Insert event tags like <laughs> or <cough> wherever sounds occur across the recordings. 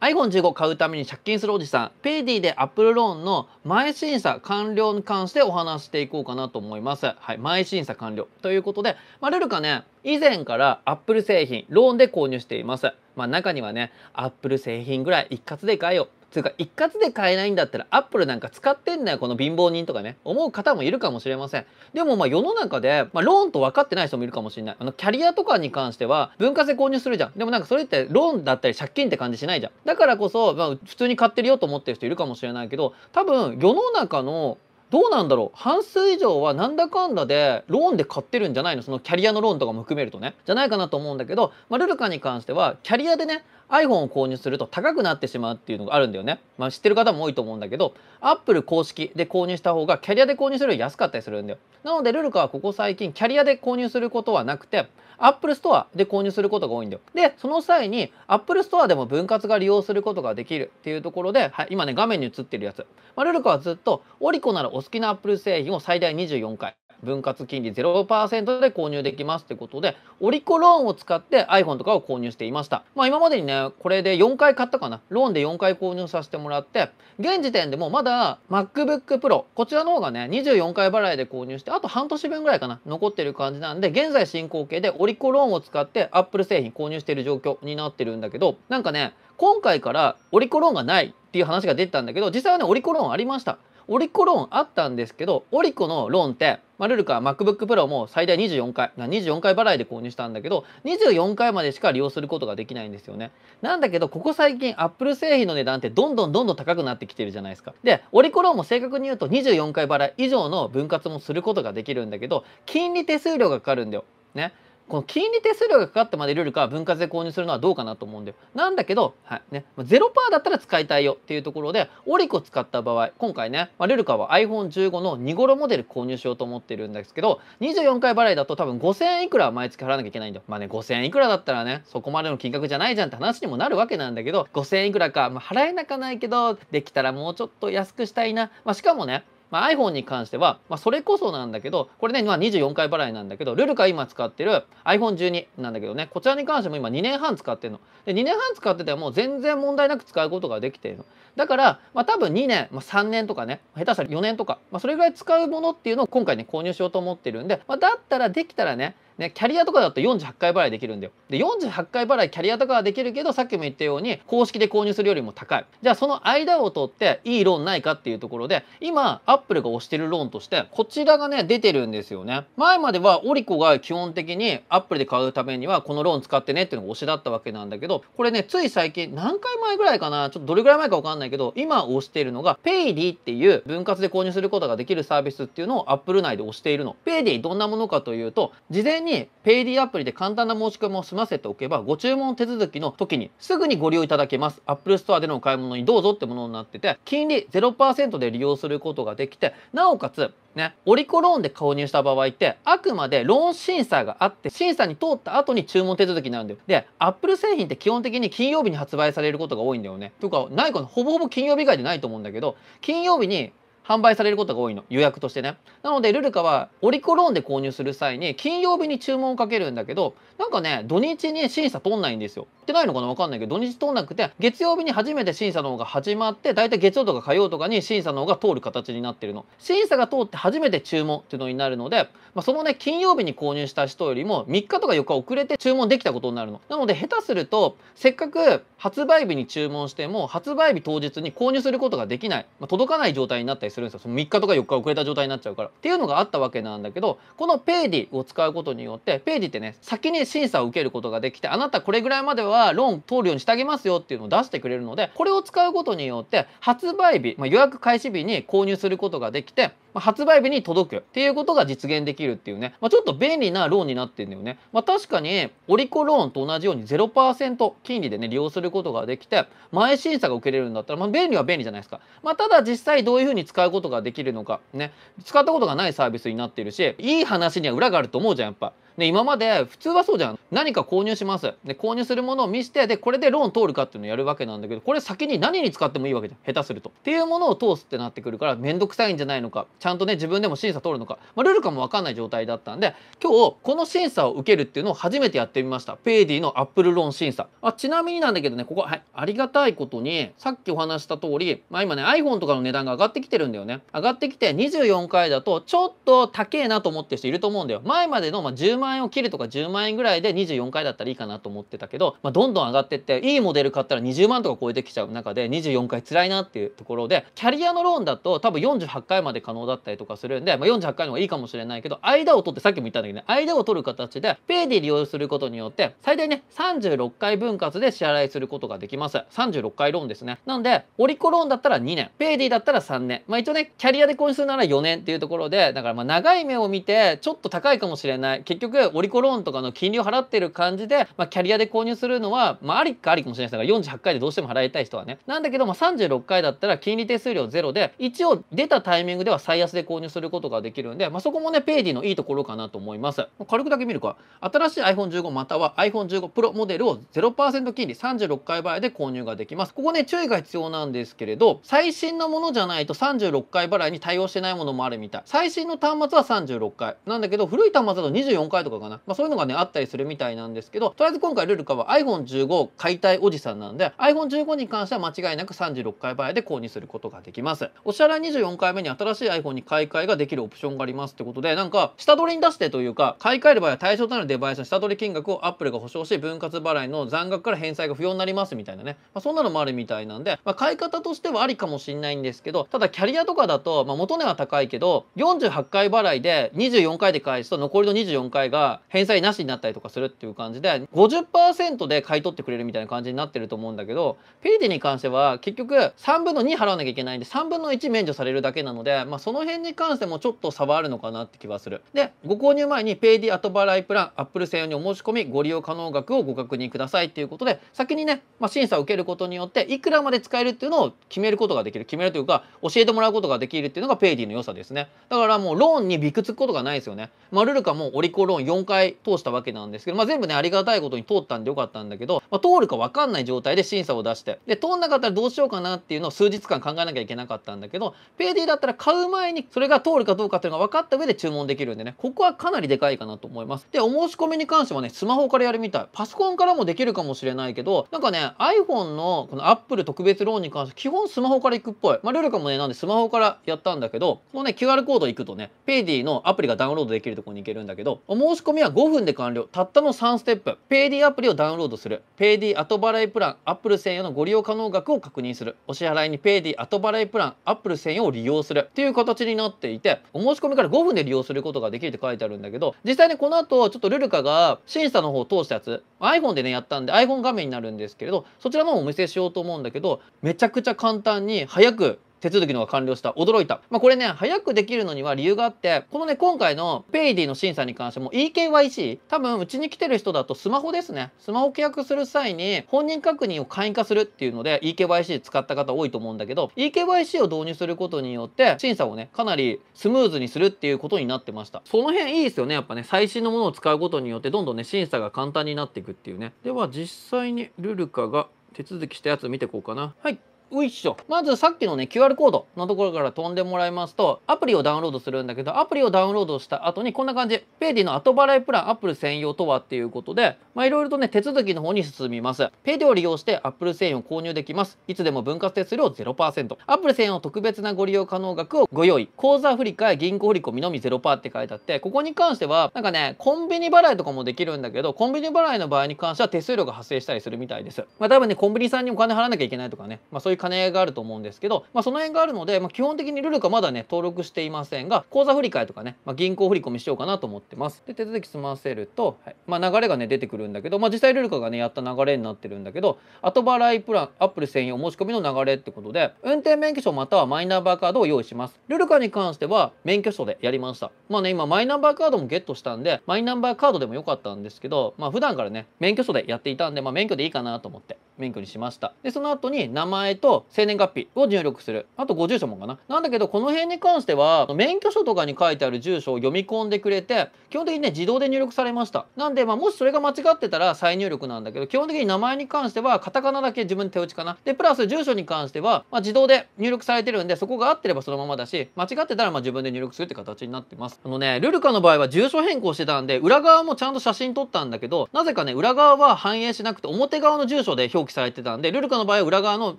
iPhone15 買うために借金するおじさん、ペイディで Apple ローンの前審査完了に関してお話していこうかなと思います。はい、前審査完了。ということで、まあ、ルルカね、以前から Apple 製品、ローンで購入しています。まあ、中にはね、Apple 製品ぐらい一括で買えよつうか一括で買えないんだったらアップルなんか使ってんだよこの貧乏人とかね思う方もいるかもしれませんでもまあ世の中で、まあ、ローンと分かってない人もいるかもしれないあのキャリアとかに関しては分割で購入するじゃんでもなんかそれってローンだったり借金って感じしないじゃんだからこそ、まあ、普通に買ってるよと思ってる人いるかもしれないけど多分世の中のどうなんだろう半数以上はなんだかんだでローンで買ってるんじゃないのそのキャリアのローンとかも含めるとねじゃないかなと思うんだけど、まあ、ルルカに関してはキャリアでね iPhone を購入すると高くなってしまうっていうのがあるんだよね。まあ、知ってる方も多いと思うんだけど Apple 公式で購入した方がキャリアで購入するより安かったりするんだよ。なのでルルカはここ最近キャリアで購入することはなくて Apple ストアで購入することが多いんだよ。でその際に Apple ストアでも分割が利用することができるっていうところで、はい、今ね画面に映ってるやつ、まあ、ルルカはずっとオリコならお好きな Apple 製品を最大24回分割金利0%で購入できますってことでオリコローンを使って iPhone とかを購入していましたまあ今までにねこれで4回買ったかなローンで4回購入させてもらって現時点でもまだ MacBookPro こちらの方がね24回払いで購入してあと半年分ぐらいかな残ってる感じなんで現在進行形でオリコローンを使って Apple 製品購入している状況になってるんだけどなんかね今回からオリコローンがないっていう話が出てたんだけど実際はねオリコローンありましたオリコローンあったんですけど、オリコのローンって、まあ、ルルカ MacBook Pro も最大24回、24回払いで購入したんだけど、24回までしか利用することができないんですよね。なんだけど、ここ最近 Apple 製品の値段ってどんどんどんどん高くなってきてるじゃないですか。で、オリコローンも正確に言うと24回払い以上の分割もすることができるんだけど、金利手数料がかかるんだよ。ね。この金利手数料がかかってまでルールか分割で購入するのはどうかなと思うんだよ。なんだけど、はいね、0%だったら使いたいよっていうところで、オリコ使った場合、今回ね、まあ、ルルカは iPhone15 の2頃モデル購入しようと思ってるんですけど、24回払いだと多分5000円いくら毎月払わなきゃいけないんだよ。まあね、5000円いくらだったらね、そこまでの金額じゃないじゃんって話にもなるわけなんだけど、5000円いくらか、まあ、払えなかないけど、できたらもうちょっと安くしたいな。まあ、しかもね、まあ、iPhone に関しては、まあ、それこそなんだけどこれね、まあ、24回払いなんだけどルルカ今使ってる iPhone12 なんだけどねこちらに関しても今2年半使ってるので2年半使ってても全然問題なく使うことができてるのだから、まあ、多分2年、まあ、3年とかね下手したら4年とか、まあ、それぐらい使うものっていうのを今回ね購入しようと思ってるんで、まあ、だったらできたらねね、キャリアとかだと48回払いできるんだよ。で、48回払いキャリアとかはできるけど、さっきも言ったように、公式で購入するよりも高い。じゃあ、その間を取って、いいローンないかっていうところで、今、アップルが推してるローンとして、こちらがね、出てるんですよね。前までは、オリコが基本的に、アップルで買うためには、このローン使ってねっていうのが推しだったわけなんだけど、これね、つい最近、何回前ぐらいかな、ちょっとどれぐらい前かわかんないけど、今推しているのが、ペイディっていう分割で購入することができるサービスっていうのを、アップル内で推しているの。ペイディどんなものかというと、事前ににペイディアプリで簡単な申し込みを済ませておけばご注文手続きの時にすぐにご利用いただけます Apple Store でのお買い物にどうぞってものになってて金利0%で利用することができてなおかつね、オリコローンで購入した場合ってあくまでローン審査があって審査に通った後に注文手続きになるんだよでアップル製品って基本的に金曜日に発売されることが多いんだよねとかないかほぼほぼ金曜日以外でないと思うんだけど金曜日に販売されることが多いの予約としてねなのでルルカはオリコローンで購入する際に金曜日に注文をかけるんだけどなんかね土日に審査通んないんですよってないのかな分かんないけど土日通んなくて月曜日に初めて審査の方が始まって大体月曜とか火曜とかに審査の方が通る形になってるの審査が通って初めて注文っていうのになるので、まあ、そのね金曜日に購入した人よりも3日とか4日遅れて注文できたことになるのなので下手するとせっかく発売日に注文しても発売日当日に購入することができない、まあ、届かない状態になったりりするんですよその3日とか4日遅れた状態になっちゃうからっていうのがあったわけなんだけどこのペイディを使うことによってペイディってね先に審査を受けることができてあなたこれぐらいまではローン通るようにしてあげますよっていうのを出してくれるのでこれを使うことによって発売日、まあ、予約開始日に購入することができてまあ、発売日に届くっていうことが実現できるっていうね、まあ、ちょっと便利なローンになってんだよね。まあ、確かにオリコローンと同じように0%金利でね利用することができて前審査が受けれるんだったら、まあ、便利は便利じゃないですか。まあ、ただ実際どういうふうに使うことができるのかね使ったことがないサービスになってるしいい話には裏があると思うじゃんやっぱ。で今まで普通はそうじゃん何か購入しますで購入するものを見してでこれでローン通るかっていうのをやるわけなんだけどこれ先に何に使ってもいいわけじゃん下手すると。っていうものを通すってなってくるから面倒くさいんじゃないのかちゃんとね自分でも審査通るのか、まあ、ルールかも分かんない状態だったんで今日この審査を受けるっていうのを初めてやってみましたペイディのアップルローン審査あちなみになんだけどねここ、はい、ありがたいことにさっきお話した通り、まあ、今ね iPhone とかの値段が上がってきてるんだよね上がってきて24回だとちょっと高えなと思ってる人いると思うんだよ前までのま10万円を切るとか10万円ぐらいで24回だったらいいかなと思ってたけど、まあ、どんどん上がってっていいモデル買ったら20万とか超えてきちゃう中で24回辛いなっていうところでキャリアのローンだと多分48回まで可能だったりとかするんで、まあ、48回の方がいいかもしれないけど間を取ってさっきも言ったんだけどね間を取る形でペイで利用することによって最大ね36回分割で支払いすることができます36回ローンですねなんでオリコローンだったら2年ペイディだったら3年まあ一応ねキャリアで購入するなら4年っていうところでだからまあ長い目を見てちょっと高いかもしれない結局くオリコローンとかの金利を払ってる感じで、まあ、キャリアで購入するのは、まあ、ありかありかもしれないですが48回でどうしても払いたい人はねなんだけど、まあ、36回だったら金利手数料ゼロで一応出たタイミングでは最安で購入することができるんで、まあ、そこもねペイディのいいところかなと思います軽くだけ見るか新しい iPhone15 または iPhone15 Pro モデルを0%金利36回払いで購入ができますここね注意が必要なんですけれど最新のものじゃないと36回払いに対応してないものもあるみたい最新の端末は36回なんだけど古い端末だと24回回とかかな、まあ、そういうのがねあったりするみたいなんですけどとりあえず今回ルルカは iPhone15 解体おじさんなんで iPhone15 に関しては間違いなく36回払いで購入することができますお支払い24回目に新しい iPhone に買い替えができるオプションがありますってことでなんか下取りに出してというか買い替える場合は対象となるデバイスの下取り金額をアップルが保証し分割払いの残額から返済が不要になりますみたいなね、まあ、そんなのもあるみたいなんで、まあ、買い方としてはありかもしんないんですけどただキャリアとかだと、まあ、元値は高いけど48回払いで24回で返すと残りの24回が返済なしになったりとかするっていう感じで50%で買い取ってくれるみたいな感じになってると思うんだけどペイディに関しては結局3分の2払わなきゃいけないんで3分の1免除されるだけなので、まあ、その辺に関してもちょっと差はあるのかなって気はするでご購入前にペイディ後払いプランアップル専用にお申し込みご利用可能額をご確認くださいっていうことで先にね、まあ、審査を受けることによっていくらまで使えるっていうのを決めることができる決めるというか教えてもらうことができるっていうのがペイディの良さですねだからもうローンにびくつくことがないですよね、まルルカもオリコローン本4回通したわけなんですけど、まあ、全部ねありがたいことに通ったんでよかったんだけど、まあ、通るか分かんない状態で審査を出してで通んなかったらどうしようかなっていうのを数日間考えなきゃいけなかったんだけどペイディだったら買う前にそれが通るかどうかっていうのが分かった上で注文できるんでねここはかなりでかいかなと思いますでお申し込みに関してはねスマホからやるみたいパソコンからもできるかもしれないけどなんかね iPhone のこの Apple 特別ローンに関して基本スマホから行くっぽいまあルルカもねなんでスマホからやったんだけどこのね QR コード行くとねペイディのアプリがダウンロードできるとこに行けるんだけどお申申し込みは5分で完了たったの3ステップ payD アプリをダウンロードする payD 後払いプラン Apple 専用のご利用可能額を確認するお支払いに payD 後払いプラン Apple 専用を利用するという形になっていてお申し込みから5分で利用することができるって書いてあるんだけど実際ねこの後ちょっとルルカが審査の方を通したやつ iPhone でねやったんで iPhone 画面になるんですけれどそちらの方をお見せしようと思うんだけどめちゃくちゃ簡単に早く手続きのが完了した。驚いた。まあ、これね、早くできるのには理由があって、このね、今回のペイディの審査に関しても EKYC、多分うちに来てる人だとスマホですね。スマホ契約する際に本人確認を簡易化するっていうので EKYC 使った方多いと思うんだけど、EKYC を導入することによって審査をね、かなりスムーズにするっていうことになってました。その辺いいですよね。やっぱね、最新のものを使うことによってどんどんね、審査が簡単になっていくっていうね。では実際にルルカが手続きしたやつ見てこうかな。はい。ういっしょ。まずさっきのね、QR コードのところから飛んでもらいますと、アプリをダウンロードするんだけど、アプリをダウンロードした後にこんな感じ、ペイディの後払いプラン、アップル専用とはっていうことで、まあいろいろとね、手続きの方に進みます。ペイディを利用してアップル専用を購入できます。いつでも分割手数料0%。アップル専用特別なご利用可能額をご用意。口座振替、銀行振込のみ0%って書いてあって、ここに関しては、なんかね、コンビニ払いとかもできるんだけど、コンビニ払いの場合に関しては手数料が発生したりするみたいです。まあ多分ね、コンビニさんにお金払わなきゃいけないとかね、まあそういう兼ね合いがあると思うんですけど、まあ、その辺があるので、まあ、基本的にルルカまだね登録していませんが口座振替とかね、まあ、銀行振込しようかなと思ってますで手続き済ませると、はい、まあ、流れがね出てくるんだけど、まあ、実際ルルカがねやった流れになってるんだけど後払いプランアップル専用申し込みの流れってことで運転免許証またはマイナンバーカードを用意しますルルカに関しては免許証でやりましたまあね今マイナンバーカードもゲットしたんでマイナンバーカードでもよかったんですけどまあ普段からね免許証でやっていたんで、まあ、免許でいいかなと思って免許にしましたでその後に名前と生年月日を入力するあとご住所もかななんだけどこの辺に関しては免許証とかに書いてある住所を読み込んでくれて基本的にね自動で入力されましたなんで、まあ、もしそれが間違ってたら再入力なんだけど基本的に名前に関してはカタカナだけ自分手打ちかなでプラス住所に関しては、まあ、自動で入力されてるんでそこが合ってればそのままだし間違ってたらまあ自分で入力するって形になってますあのねルルカの場合は住所変更してたんで裏側もちゃんと写真撮ったんだけどなぜかね裏側は反映しなくて表側の住所で表記記されてたんでルルカの場合は裏側の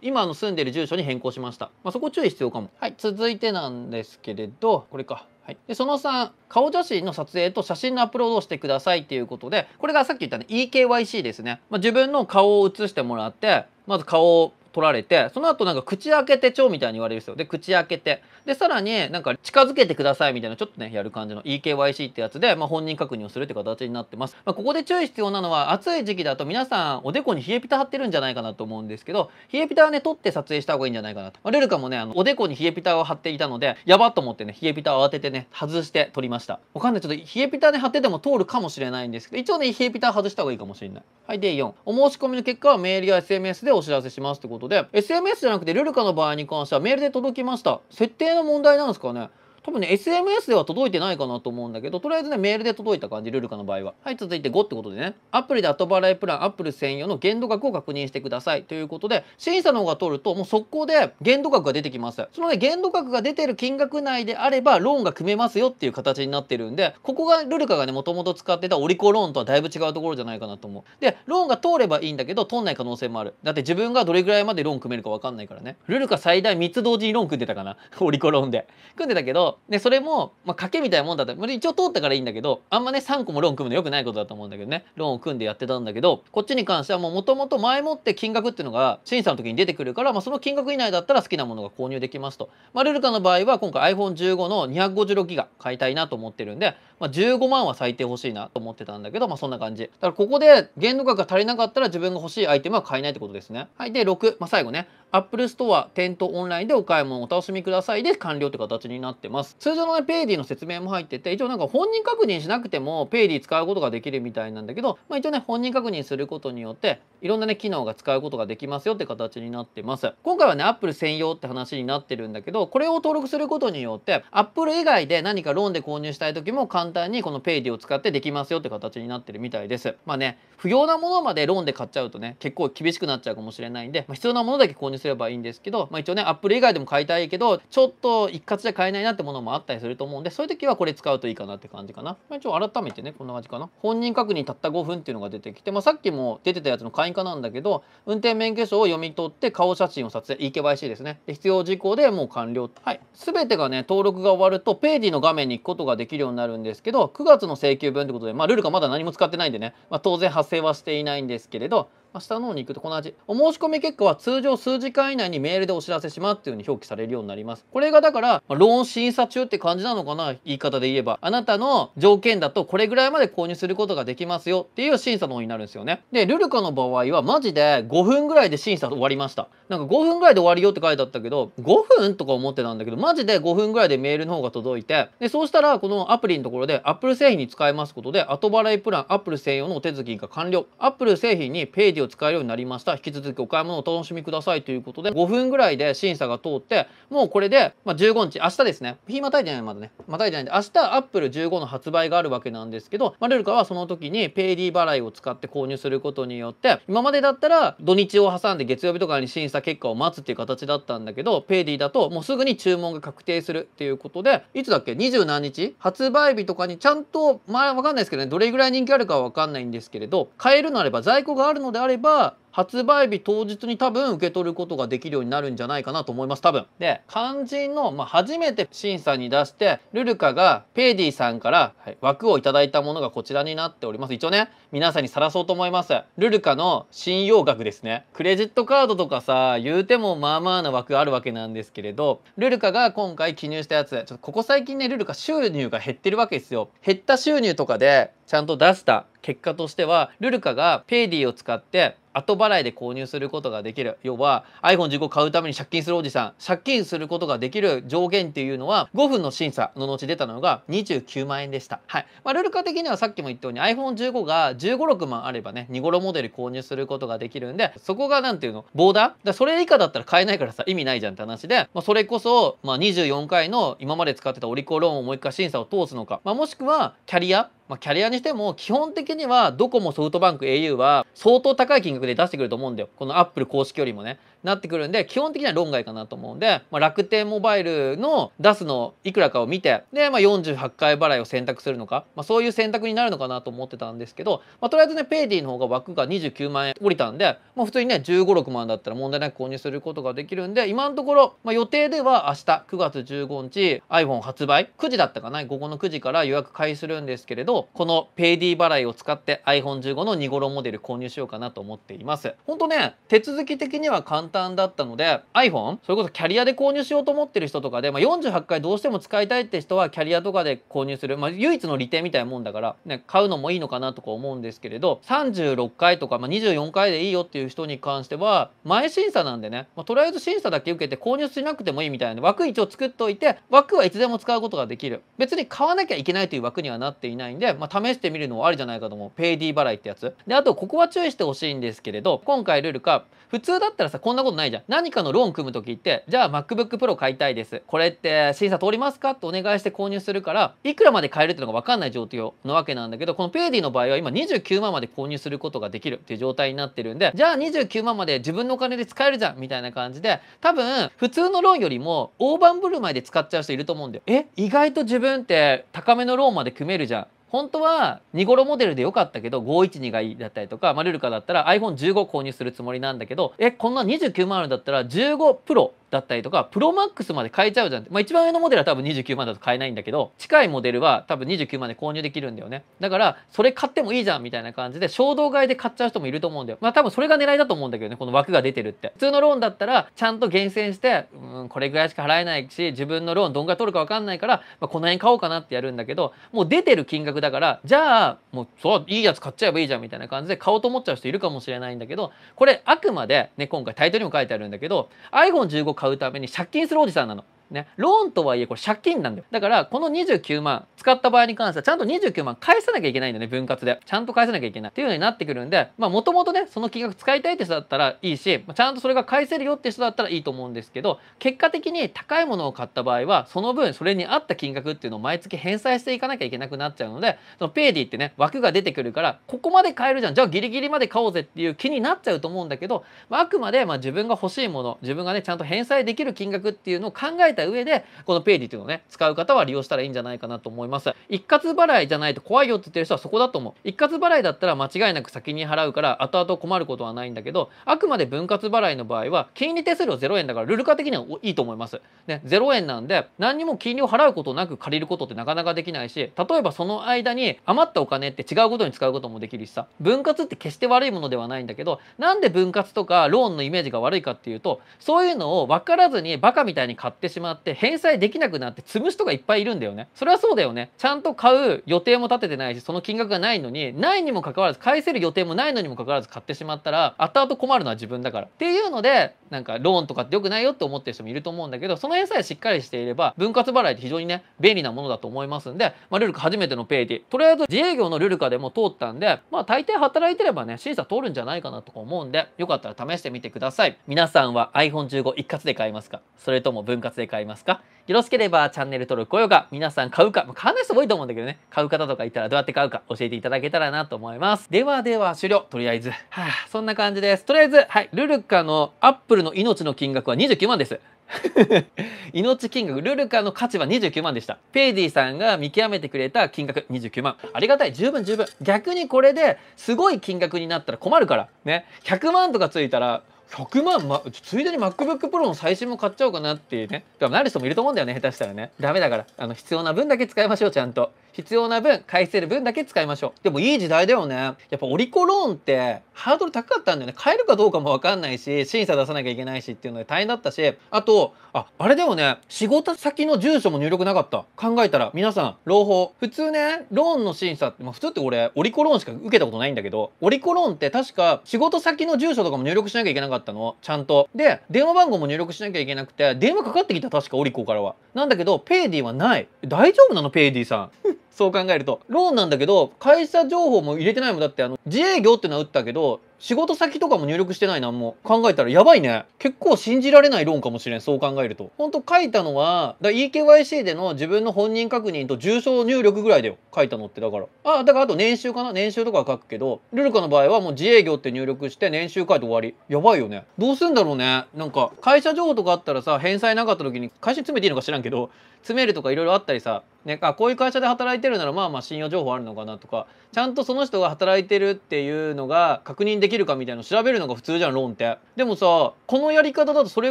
今の住んでる住所に変更しました、まあ、そこ注意必要かもはい続いてなんですけれどこれかはい、でその3顔写真の撮影と写真のアップロードをしてくださいっていうことでこれがさっき言ったね EKYC ですね、まあ、自分の顔を写してもらってまず顔を取られてその後なんか口開けて蝶みたいに言われるんですよで口開けてでさらになんか近づけてくださいみたいなちょっとねやる感じの EKYC ってやつで、まあ、本人確認をするって形になってます、まあ、ここで注意必要なのは暑い時期だと皆さんおでこに冷えピタ貼ってるんじゃないかなと思うんですけど冷えピタはね取って撮影した方がいいんじゃないかなと、まあ、ルルカもねあのおでこに冷えピタを貼っていたのでやばと思ってね冷えピタを当ててね外して撮りましたわかんないちょっと冷えピタね貼ってても通るかもしれないんですけど一応ね冷えピタ外した方がいいかもしれないはいで4お申し込みの結果はメールや SMS でお知らせしますってことことで SMS じゃなくてルルカの場合に関してはメールで届きました設定の問題なんですかね多分ね SMS では届いてないかなと思うんだけどとりあえずねメールで届いた感じルルカの場合ははい続いて5ってことでねアプリで後払いプランアップル専用の限度額を確認してくださいということで審査の方が取るともう速攻で限度額が出てきますそのね限度額が出てる金額内であればローンが組めますよっていう形になってるんでここがルルカがねもともと使ってたオリコローンとはだいぶ違うところじゃないかなと思うでローンが通ればいいんだけど通んない可能性もあるだって自分がどれぐらいまでローン組めるか分かんないからねルルカ最大3つ同時にローン組んでたかな <laughs> オリコローンで組んでたけどでそれも、まあ、賭けみたいなもんだった一応通ったからいいんだけどあんまね3個もローン組むのよくないことだと思うんだけどねローンを組んでやってたんだけどこっちに関してはもともと前もって金額っていうのが審査の時に出てくるから、まあ、その金額以内だったら好きなものが購入できますと、まあ、ルルカの場合は今回 iPhone15 の256ギガ買いたいなと思ってるんで、まあ、15万は最低欲しいなと思ってたんだけど、まあ、そんな感じだからここで限度額が足りなかったら自分が欲しいアイテムは買えないってことですねはいで6、まあ、最後ね Apple Store 店頭オンラインでお買い物お楽しみくださいで完了って形になってますます通常のねペイディの説明も入ってて一応なんか本人確認しなくてもペイディ使うことができるみたいなんだけど、まあ、一応ね本人確認することによっていろんなね機能が使うことができますよって形になってます今回はねアップル専用って話になってるんだけどこれを登録することによってアップル以外で何かローンで購入したい時も簡単にこのペイディを使ってできますよって形になってるみたいですまあね不要なものまでローンで買っちゃうとね結構厳しくなっちゃうかもしれないんで、まあ、必要なものだけ購入すればいいんですけど、まあ、一応ねアップル以外でも買いたいけどちょっと一括で買えないなってもものもあったりすると思うんでそういう時はこれ使うといいかなって感じかな、ま一応改めてねこんな感じかな本人確認たった5分っていうのが出てきて、まあ、さっきも出てたやつの会員化なんだけど運転免許証を読み取って顔写真を撮影 EKYC ですねで必要事項でもう完了はい全てがね登録が終わるとページの画面に行くことができるようになるんですけど9月の請求分ってことでまあルールがまだ何も使ってないんでね、まあ、当然発生はしていないんですけれど明日のくと同じお申し込み結果は通常数時間以内にメールでお知らせしますっていうふうに表記されるようになりますこれがだから、まローン審査中って感じなのかな言い方で言えばあなたの条件だとこれぐらいまで購入することができますよっていう審査の方になるんですよねでルルカの場合はマジで5分ぐらいで審査終わりましたなんか5分ぐらいで終わりよって書いてあったけど5分とか思ってたんだけどマジで5分ぐらいでメールの方が届いてでそうしたらこのアプリのところで Apple 製品に使えますことで後払いプラン Apple 専用のお手続きが完了 Apple 製品にペイデを使えるようになりました引き続きお買い物お楽しみくださいということで5分ぐらいで審査が通ってもうこれで、まあ、15日明日ですね日またいじゃないまだねまたいじゃないんで明日アップル15の発売があるわけなんですけど、まあ、ルルカはその時にペイディ払いを使って購入することによって今までだったら土日を挟んで月曜日とかに審査結果を待つっていう形だったんだけどペイディだともうすぐに注文が確定するっていうことでいつだっけ二十何日発売日とかにちゃんとまあ分かんないですけどねどれぐらい人気あるかは分かんないんですけれど買えるのあれば在庫があるのであればลิเบอร์発売日当日に多分受け取ることができるようになるんじゃないかなと思います多分で肝心の、まあ、初めて審査に出してルルカがペイディさんから、枠をいただいたものがこちらになっております一応ね皆さんにさらそうと思いますルルカの信用額ですねクレジットカードとかさ言うてもまあまあな枠あるわけなんですけれどルルカが今回記入したやつちょっとここ最近ねルルカ収入が減ってるわけですよ減った収入とかでちゃんと出した結果としてはルルカがペイディを使って後払いで購入することができる要は iPhone15 買うために借金するおじさん借金することができる上限っていうのは5分の審査の後出たのが29万円でした、はいまあ、ルール化的にはさっきも言ったように iPhone15 が1 5 6万あればね2頃モデル購入することができるんでそこが何ていうのボーダーだそれ以下だったら買えないからさ意味ないじゃんって話で、まあ、それこそ、まあ、24回の今まで使ってたオリコローンをもう一回審査を通すのか、まあ、もしくはキャリアまあ、キャリアにしても基本的にはドコモソフトバンク au は相当高い金額で出してくると思うんだよこのアップル公式よりもねなってくるんで基本的には論外かなと思うんで、まあ、楽天モバイルの出すのいくらかを見てで、まあ、48回払いを選択するのか、まあ、そういう選択になるのかなと思ってたんですけど、まあ、とりあえずねペイディの方が枠が29万円降りたんで、まあ、普通にね1 5 6万だったら問題なく購入することができるんで今のところ、まあ、予定では明日9月15日 iPhone 発売9時だったかな午後の9時から予約開始するんですけれどこのペイディ払いを使って iPhone15 の2頃モデル購入しようかなと思っていますほんとね手続き的には簡単だったので iPhone それこそキャリアで購入しようと思ってる人とかで、まあ、48回どうしても使いたいって人はキャリアとかで購入する、まあ、唯一の利点みたいなもんだから、ね、買うのもいいのかなとか思うんですけれど36回とか、まあ、24回でいいよっていう人に関しては前審査なんでね、まあ、とりあえず審査だけ受けて購入しなくてもいいみたいな枠一応作っておいて枠はいつでも使うことができる別に買わなきゃいけないという枠にはなっていないんでまあ、試してみるのもありじゃないかと思うペイディ払いってやつであとここは注意してほしいんですけれど今回ルールか普通だったらさこんなことないじゃん何かのローン組む時ってじゃあ MacBookPro 買いたいですこれって審査通りますかってお願いして購入するからいくらまで買えるっていうのが分かんない状況なわけなんだけどこのペイディの場合は今29万まで購入することができるっていう状態になってるんでじゃあ29万まで自分のお金で使えるじゃんみたいな感じで多分普通のローンよりも大盤振る舞いで使っちゃう人いると思うんだよえ意外と自分って高めのローンまで組めるじゃん本当は2ロモデルで良かったけど512がいいだったりとか、まあ、ルルカだったら iPhone15 購入するつもりなんだけどえこんな29万あるんだったら15プロだったりとかプロマックスまで買えちゃうじゃん、まあ、一番上のモデルは多分29万だと買えないんだけど近いモデルは多分29万で購入できるんだよねだからそれ買ってもいいじゃんみたいな感じで衝動買いで買っちゃう人もいると思うんだよまあ多分それが狙いだと思うんだけどねこの枠が出てるって普通のローンだったらちゃんと厳選してうんこれぐらいしか払えないし自分のローンどんぐらい取るか分かんないから、まあ、この辺買おうかなってやるんだけどもう出てる金額だからじゃあもうそういいやつ買っちゃえばいいじゃんみたいな感じで買おうと思っちゃう人いるかもしれないんだけどこれあくまでね今回タイトルにも書いてあるんだけど iPhone15 買うために借金するおじさんなの。ね、ローンとはいえこれ借金なんだよ。だからこの29万使った場合に関してはちゃんと29万返さなきゃいけないんだよね、分割で。ちゃんと返さなきゃいけない。っていうのになってくるんで、まあもともとね、その金額使いたいって人だったらいいし、ちゃんとそれが返せるよって人だったらいいと思うんですけど、結果的に高いものを買った場合は、その分それに合った金額っていうのを毎月返済していかなきゃいけなくなっちゃうので、そのペイディってね、枠が出てくるから、ここまで買えるじゃん、じゃあギリギリまで買おうぜっていう気になっちゃうと思うんだけど、まあ、あくまでま自分が欲しいもの、自分がね、ちゃんと返済できる金額っていうのを考えたた上でこのペイディっていうのをね使う方は利用したらいいんじゃないかなと思います一括払いじゃないと怖いよって言ってる人はそこだと思う一括払いだったら間違いなく先に払うから後々困ることはないんだけどあくまで分割払いの場合は金利手数料0円だからルール化的にはいいと思います、ね、0円なんで何にも金利を払うことなく借りることってなかなかできないし例えばその間に余ったお金って違うことに使うこともできるしさ分割って決して悪いものではないんだけどなんで分割とかローンのイメージが悪いかっていうとそういうのを分からずにバカみたいに買ってしまうなって返済できなくなって潰す人がいっぱいいるんだよねそれはそうだよねちゃんと買う予定も立ててないしその金額がないのにないにもかかわらず返せる予定もないのにもかかわらず買ってしまったら後々困るのは自分だからっていうのでなんかローンとかって良くないよって思ってる人もいると思うんだけどその辺さえしっかりしていれば分割払いって非常にね便利なものだと思いますんで、まあ、ルルカ初めてのペイジ。ィとりあえず自営業のルルカでも通ったんでまあ大抵働いてればね審査通るんじゃないかなとか思うんでよかったら試してみてください皆さんは iPhone15 一括で買いますかそれとも分割で買いますかいますかよろしければチャンネル登録、高評価、皆さん買うか、買わない人多いと思うんだけどね、買う方とかいたらどうやって買うか教えていただけたらなと思います。ではでは終了。とりあえず、はあ、そんな感じです。とりあえず、はい、ルルカのアップルの命の金額は29万です。<laughs> 命金額ルルカの価値は29万でしたペイディさんが見極めてくれた金額29万ありがたい十分十分逆にこれですごい金額になったら困るからね100万とかついたら100万、ま、ついでに MacBookPro の最新も買っちゃおうかなっていうね。でもなる人もいると思うんだよね、下手したらね。ダメだから、あの、必要な分だけ使いましょう、ちゃんと。必要な分返せる分だけ使いましょうでもいい時代だよねやっぱオリコローンってハードル高かったんだよね買えるかどうかも分かんないし審査出さなきゃいけないしっていうので大変だったしあとああれだよね仕事先の住所も入力なかった考えたら皆さん朗報普通ねローンの審査って、まあ、普通って俺オリコローンしか受けたことないんだけどオリコローンって確か仕事先の住所とかも入力しなきゃいけなかったのちゃんとで電話番号も入力しなきゃいけなくて電話かかってきた確かオリコからはなんだけどペイディはない大丈夫なのペイディさんそう考えると。ローンなんだけど、会社情報も入れてないもんだって、あの、自営業ってのは打ったけど、仕事先とかも入力してないなも考えたらやばいね結構信じられないローンかもしれんそう考えるとほんと書いたのはだ EKYC での自分の本人確認と住所入力ぐらいだよ書いたのってだからあだからあと年収かな年収とかは書くけどルルカの場合はもう自営業って入力して年収書いて終わりやばいよねどうすんだろうねなんか会社情報とかあったらさ返済なかった時に会社に詰めていいのか知らんけど詰めるとかいろいろあったりさね、あこういう会社で働いてるならまあまあ信用情報あるのかなとかちゃんとその人が働いてるっていうのが確認できるかみたいなの調べるのが普通じゃんローンってでもさこのやり方だとそれ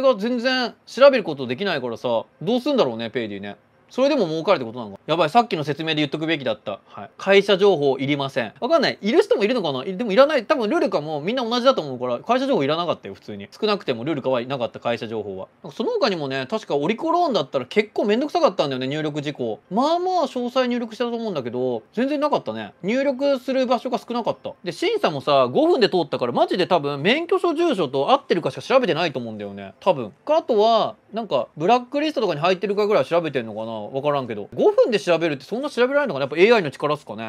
が全然調べることできないからさどうすんだろうねペイディねそれでも儲かるってことなのかやばい、さっきの説明で言っとくべきだった。はい。会社情報いりません。わかんない。いる人もいるのかなでもいらない。多分ルルカもみんな同じだと思うから、会社情報いらなかったよ、普通に。少なくてもルルカはいなかった、会社情報は。なんかその他にもね、確かオリコローンだったら結構めんどくさかったんだよね、入力事項。まあまあ詳細入力したと思うんだけど、全然なかったね。入力する場所が少なかった。で、審査もさ、5分で通ったから、マジで多分免許証住所と合ってるかしか調べてないと思うんだよね。多分。あとは、なんかブラックリストとかに入ってるかぐらい調べてんのかな分からんけど5分で調べるってそんな調べられるのかなやっぱ AI の力っすかね